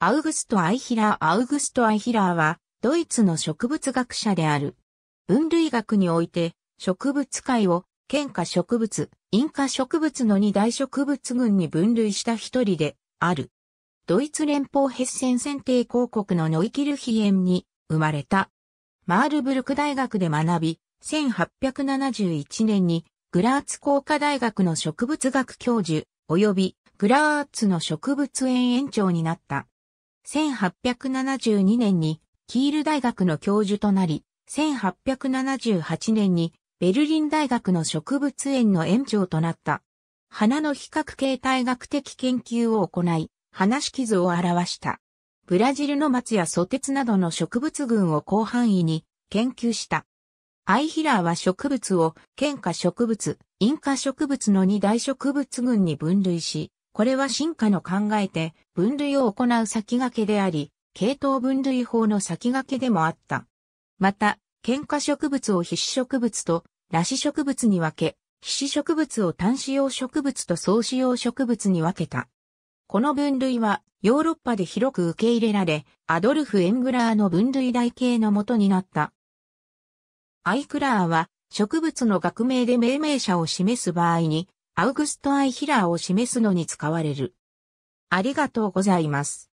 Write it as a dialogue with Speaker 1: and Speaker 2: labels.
Speaker 1: アウグス
Speaker 2: ト・アイヒラー・アウグスト・アイヒラーは、ドイツの植物学者である。分類学において、植物界を、県下植物、陰果植物の二大植物群に分類した一人で、ある。ドイツ連邦ヘッセン選定公国のノイキルヒエンに生まれた。マールブルク大学で学び、1871年にグラーツ工科大学の植物学教授、及びグラーツの植物園園長になった。1872年にキール大学の教授となり、1878年にベルリン大学の植物園の園長となった。花の比較形態学的研究を行い、花色図を表した。ブラジルの松やソテツなどの植物群を広範囲に研究した。アイヒラーは植物を、県下植物、インカ植物の二大植物群に分類し、これは進化の考えて分類を行う先駆けであり、系統分類法の先駆けでもあった。また、喧嘩植物を必死植物と裸子植物に分け、皮脂植物を単子用植物と総子用植物に分けた。この分類はヨーロッパで広く受け入れられ、アドルフ・エングラーの分類台形のもとになった。アイクラーは植物の学名で命名者を示す場合に、アウグスト・アイヒラーを示すのに使われる。ありがとうございます。